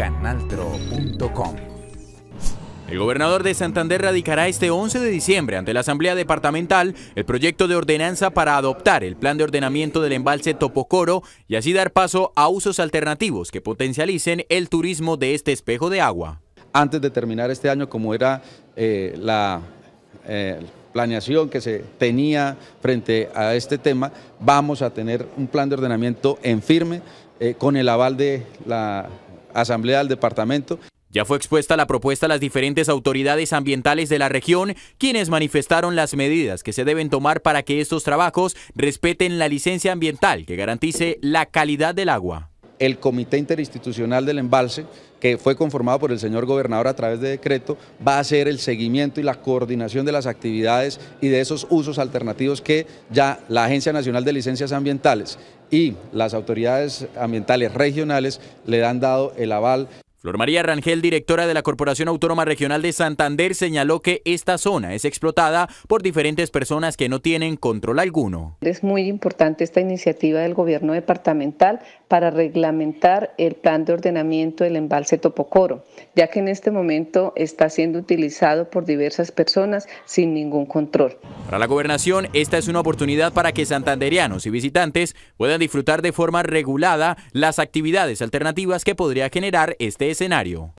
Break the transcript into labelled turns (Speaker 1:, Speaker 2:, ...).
Speaker 1: canaltro.com. El gobernador de Santander radicará este 11 de diciembre ante la Asamblea Departamental el proyecto de ordenanza para adoptar el plan de ordenamiento del embalse Topocoro y así dar paso a usos alternativos que potencialicen el turismo de este espejo de
Speaker 2: agua. Antes de terminar este año, como era eh, la eh, planeación que se tenía frente a este tema, vamos a tener un plan de ordenamiento en firme eh, con el aval de la asamblea del departamento.
Speaker 1: Ya fue expuesta la propuesta a las diferentes autoridades ambientales de la región, quienes manifestaron las medidas que se deben tomar para que estos trabajos respeten la licencia ambiental que garantice
Speaker 2: la calidad del agua el Comité Interinstitucional del Embalse, que fue conformado por el señor gobernador a través de decreto, va a hacer el seguimiento y la coordinación de las actividades y de esos usos alternativos que ya la Agencia Nacional de Licencias Ambientales y las autoridades ambientales regionales le han dado el aval. Flor María Rangel,
Speaker 1: directora de la Corporación Autónoma Regional de Santander, señaló que esta zona es explotada por diferentes personas que no tienen control alguno.
Speaker 3: Es muy importante esta iniciativa del gobierno departamental para reglamentar el plan de ordenamiento del embalse Topocoro, ya que en este momento está siendo utilizado por diversas personas sin ningún control.
Speaker 1: Para la gobernación, esta es una oportunidad para que santanderianos y visitantes puedan disfrutar de forma regulada las actividades alternativas que podría generar este escenario.